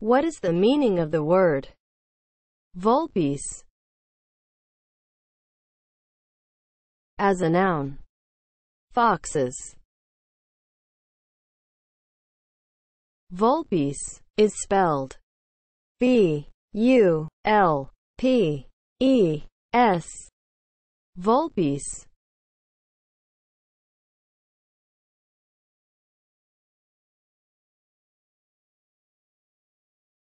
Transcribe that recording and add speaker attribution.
Speaker 1: What is the meaning of the word Vulpes as a noun? Foxes Vulpes is spelled B U L P E S Vulpes